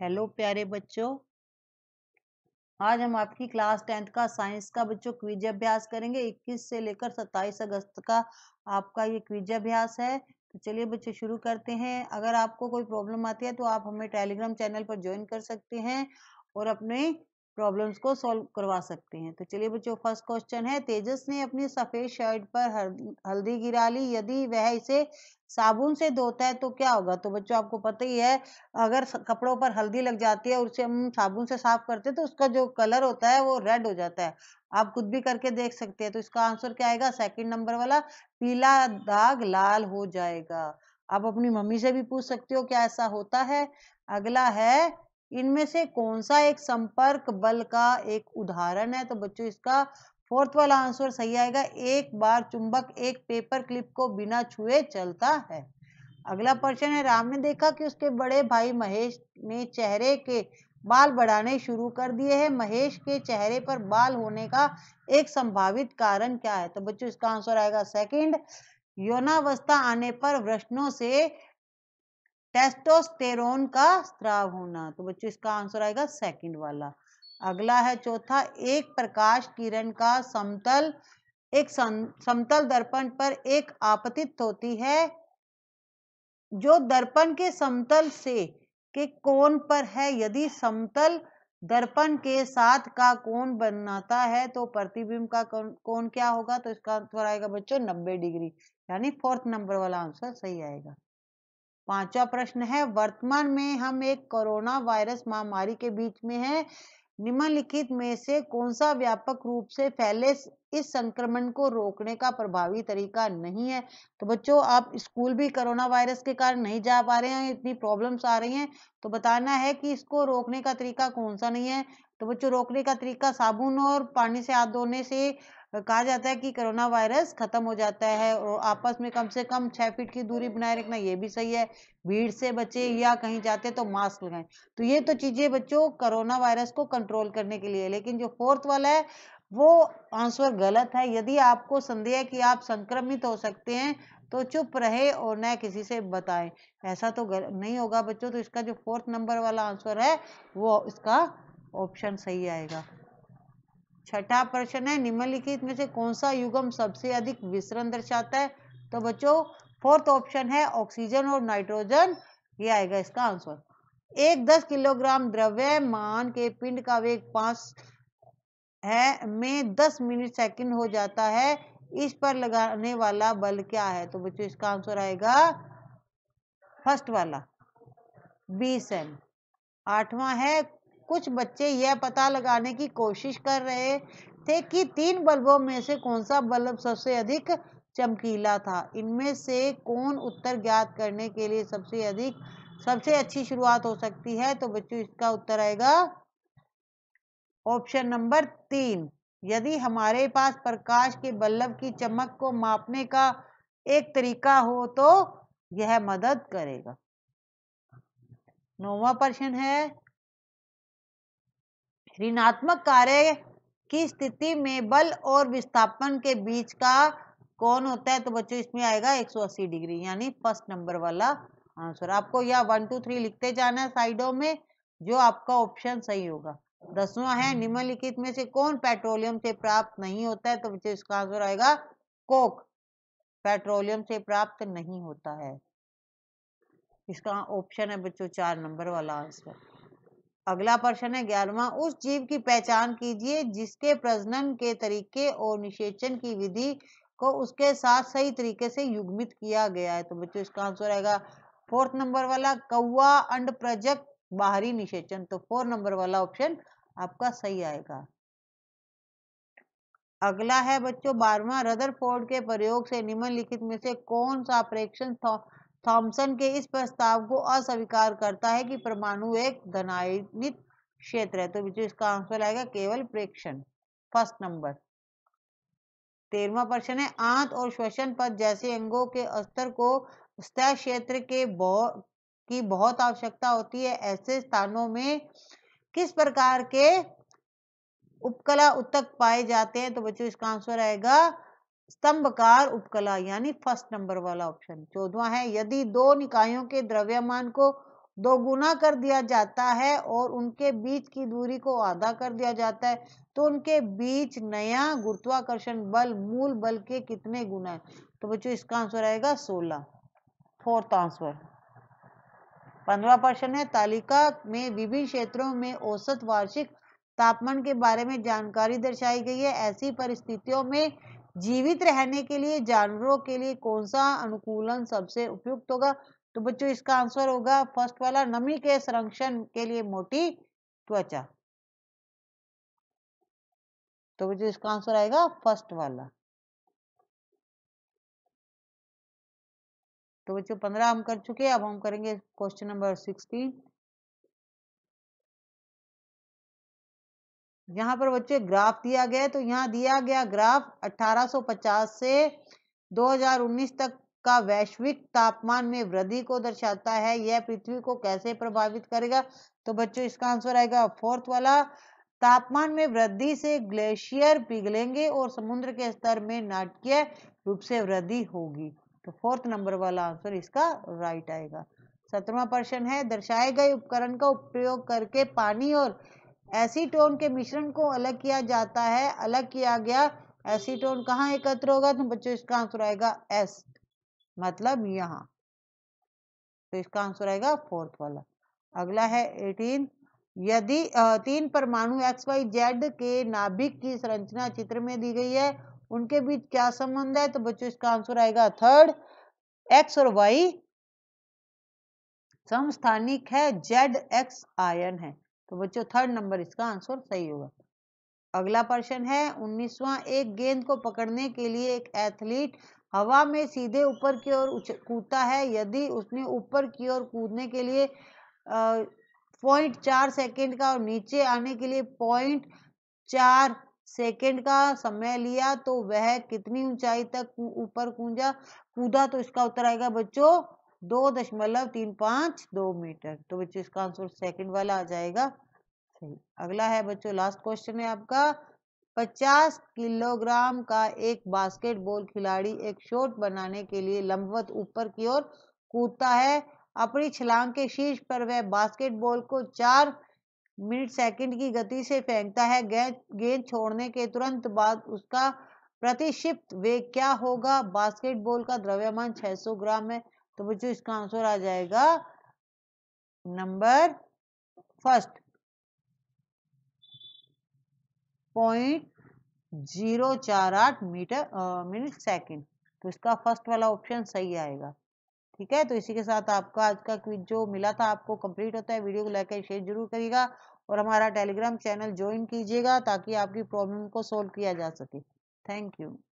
Hello प्यारे बच्चों आज हम आपकी क्लास टेंथ का साइंस का बच्चों क्विज अभ्यास करेंगे 21 से लेकर 27 अगस्त का आपका ये क्विज अभ्यास है तो चलिए बच्चे शुरू करते हैं अगर आपको कोई प्रॉब्लम आती है तो आप हमें टेलीग्राम चैनल पर ज्वाइन कर सकते हैं और अपने प्रॉब्लम्स को सॉल्व करवा सकते हैं तो चलिए बच्चों फर्स्ट क्वेश्चन है तेजस ने अपनी सफेद शर्ट पर हल्दी गिरा ली यदि वह इसे साबुन से धोता है तो क्या होगा तो बच्चों आपको पता ही है अगर कपड़ों पर हल्दी लग जाती है और उसे हम साबुन से साफ करते हैं तो उसका जो कलर होता है वो रेड हो जाता है आप खुद भी करके देख सकते हैं तो इसका आंसर क्या आएगा सेकेंड नंबर वाला पीला दाग लाल हो जाएगा आप अपनी मम्मी से भी पूछ सकते हो क्या ऐसा होता है अगला है इनमें से कौन सा एक संपर्क बल का एक उदाहरण है तो बच्चों इसका फोर्थ वाला आंसर सही आएगा एक बार चुंबक एक पेपर क्लिप को बिना छुए चलता है अगला प्रश्न है राम ने देखा कि उसके बड़े भाई महेश ने चेहरे के बाल बढ़ाने शुरू कर दिए हैं महेश के चेहरे पर बाल होने का एक संभावित कारण क्या है तो बच्चों इसका आंसर आएगा सेकंड योनावस्था आने पर वृष्णों से टेस्टोस्टेरोन का स्त्राव होना तो बच्चों इसका आंसर आएगा सेकंड वाला अगला है चौथा एक प्रकाश किरण का समतल एक समतल दर्पण पर एक आपतित होती है जो दर्पण के समतल से के कोण पर है यदि समतल दर्पण के साथ का कोण बनाता है तो प्रतिबिंब का कोण क्या होगा तो इसका आंसर आएगा बच्चों नब्बे डिग्री यानी फोर्थ नंबर वाला आंसर सही आएगा पांचवा प्रश्न है वर्तमान में हम एक कोरोना वायरस महामारी के बीच में है निम्नलिखित में से कौन सा व्यापक रूप से फैले इस संक्रमण को रोकने का प्रभावी तरीका नहीं है तो बच्चों आप स्कूल भी कोरोना वायरस के कारण नहीं जा पा रहे हैं इतनी प्रॉब्लम्स आ रही हैं तो बताना है कि इसको रोकने का तरीका कौन सा नहीं है तो बच्चों रोकने का तरीका साबुन और पानी से हाथ धोने से कहा जाता है कि कोरोना वायरस खत्म हो जाता है और आपस में कम से कम छः फीट की दूरी बनाए रखना ये भी सही है भीड़ से बचे या कहीं जाते तो मास्क लगाए तो ये तो चीज़ें बच्चों कोरोना वायरस को कंट्रोल करने के लिए लेकिन जो फोर्थ वाला है वो आंसर गलत है यदि आपको संदेह है कि आप संक्रमित हो सकते हैं तो चुप रहे और न किसी से बताएं ऐसा तो गल... नहीं होगा बच्चों तो इसका जो फोर्थ नंबर वाला आंसर है वो इसका ऑप्शन सही आएगा छठा प्रश्न है निम्नलिखित में से कौन सा युगम सबसे अधिक विसरण दर्शाता है तो बच्चों फोर्थ ऑप्शन है ऑक्सीजन और नाइट्रोजन ये आएगा इसका आंसर एक दस किलोग्राम द्रव्य मान के पिंड का वेग पांच है में दस मिनट सेकंड हो जाता है इस पर लगाने वाला बल क्या है तो बच्चों इसका आंसर आएगा फर्स्ट वाला बीस एम आठवां है कुछ बच्चे यह पता लगाने की कोशिश कर रहे थे कि तीन बल्बों में से कौन सा बल्ब सबसे अधिक चमकीला था इनमें से कौन उत्तर ज्ञात करने के लिए सबसे अधिक सबसे अच्छी शुरुआत हो सकती है तो बच्चों इसका उत्तर आएगा ऑप्शन नंबर तीन यदि हमारे पास प्रकाश के बल्ब की चमक को मापने का एक तरीका हो तो यह मदद करेगा नौवा प्रश्न है ऋणात्मक कार्य की स्थिति में बल और विस्थापन के बीच का कौन होता है तो बच्चों इसमें आएगा 180 डिग्री यानी फर्स्ट नंबर वाला आंसर आपको या वन टू थ्री लिखते जाना है साइडों में जो आपका ऑप्शन सही होगा दसवा है हम्म। निम्नलिखित में से कौन पेट्रोलियम से प्राप्त नहीं होता है तो बच्चों इसका आंसर आएगा कोक पेट्रोलियम से प्राप्त नहीं होता है इसका ऑप्शन है बच्चों चार नंबर वाला आंसर अगला प्रश्न है ग्यारहवा उस जीव की पहचान कीजिए जिसके प्रजनन के तरीके और निषेचन की विधि को उसके साथ सही तरीके से युग्मित किया गया है तो बच्चों इसका आंसर आएगा फोर्थ नंबर वाला कौआ अंड प्रजक बाहरी निषेचन तो फोर नंबर वाला ऑप्शन आपका सही आएगा अगला है बच्चों बारवा रदरफोर्ड के प्रयोग से निम्नलिखित में से कौन सा ऑपरेशन थॉम्सन के इस प्रस्ताव को अस्वीकार करता है कि परमाणु एक धनायनित क्षेत्र है तो जो इसका आंसर आएगा केवल प्रेक्षण फर्स्ट नंबर तेरवा प्रश्न है आंत और श्वसन पद जैसे अंगों के स्तर को स्तर क्षेत्र के बहुत की बहुत आवश्यकता होती है ऐसे स्थानों में किस प्रकार के उपकला उत्तक पाए जाते हैं तो बच्चों इसका आंसर आएगा स्तंभकार उपकला यानी फर्स्ट नंबर वाला ऑप्शन चौदवा है यदि दो निकायों के द्रव्यमान को दोगुना कर दिया जाता है और उनके बीच की दूरी को आधा कर दिया जाता है तो उनके बीच नया गुरुत्वाकर्षण बल मूल बल के कितने गुना है तो बच्चों इसका आंसर आएगा सोलह फोर्थ आंसर पंद्रह प्रश्न है तालिका में विभिन्न क्षेत्रों में औसत वार्षिक तापमान के बारे में जानकारी दर्शाई गई है ऐसी परिस्थितियों में जीवित रहने के लिए जानवरों के लिए कौन सा अनुकूलन सबसे उपयुक्त होगा तो बच्चों इसका आंसर होगा फर्स्ट वाला नमी के संरक्षण के लिए मोटी त्वचा तो बच्चों इसका आंसर आएगा फर्स्ट वाला तो बच्चों पंद्रह हम कर चुके हैं अब हम करेंगे क्वेश्चन नंबर सिक्सटीन यहाँ पर बच्चे ग्राफ दिया गया तो यहाँ दिया गया ग्राफ 1850 से 2019 तक का वैश्विक तापमान में वृद्धि को दर्शाता है यह पृथ्वी को कैसे प्रभावित करेगा तो बच्चों इसका आंसर आएगा फोर्थ वाला तापमान में वृद्धि से ग्लेशियर पिघलेंगे और समुद्र के स्तर में नाटकीय रूप से वृद्धि होगी तो फोर्थ नंबर वाला आंसर इसका राइट आएगा सत्रवा प्रश्न है दर्शाए गए उपकरण का उपयोग करके पानी और एसीटोन के मिश्रण को अलग किया जाता है अलग किया गया एसीटोन कहाँ एकत्र होगा तो बच्चों इसका आंसर आएगा एस मतलब यहाँ तो इसका आंसर आएगा फोर्थ वाला अगला है एटीन यदि तीन परमाणु एक्स वाई जेड के नाभिक की संरचना चित्र में दी गई है उनके बीच क्या संबंध है तो बच्चों इसका आंसर आएगा थर्ड एक्स और वाई समस्थानिक है जेड एक्स आयन है तो बच्चों थर्ड नंबर इसका आंसर सही होगा अगला प्रश्न है उन्नीसवा एक गेंद को पकड़ने के लिए एक एथलीट हवा में सीधे ऊपर की ओर कूदता है यदि उसने ऊपर की ओर कूदने के लिए पॉइंट चार सेकेंड का और नीचे आने के लिए पॉइंट चार सेकेंड का समय लिया तो वह कितनी ऊंचाई तक ऊपर कूदा कूदा तो इसका उत्तर आएगा बच्चों दो दशमलव तीन पांच दो मीटर तो बच्चों इसका आंसर सेकंड वाला आ जाएगा सही अगला है बच्चों लास्ट क्वेश्चन है आपका पचास किलोग्राम का एक बास्केटबॉल खिलाड़ी एक शॉट बनाने के लिए लंबवत ऊपर की ओर कूदता है अपनी छलांग के शीर्ष पर वह बास्केटबॉल को चार मिनट सेकंड की गति से फेंकता है गेंद छोड़ने के तुरंत बाद उसका प्रतिशिप्त वेग क्या होगा बास्केटबॉल का द्रव्यमान 600 ग्राम है तो बच्चों इसका आंसर आ जाएगा नंबर फर्स्ट पॉइंट जीरो चार आठ मीटर मिनट सेकेंड तो इसका फर्स्ट वाला ऑप्शन सही आएगा ठीक है तो इसी के साथ आपका आज का क्विज जो मिला था आपको कंप्लीट होता है वीडियो को लाइक शेयर जरूर करिएगा और हमारा टेलीग्राम चैनल ज्वाइन कीजिएगा ताकि आपकी प्रॉब्लम को सॉल्व किया जा सके थैंक यू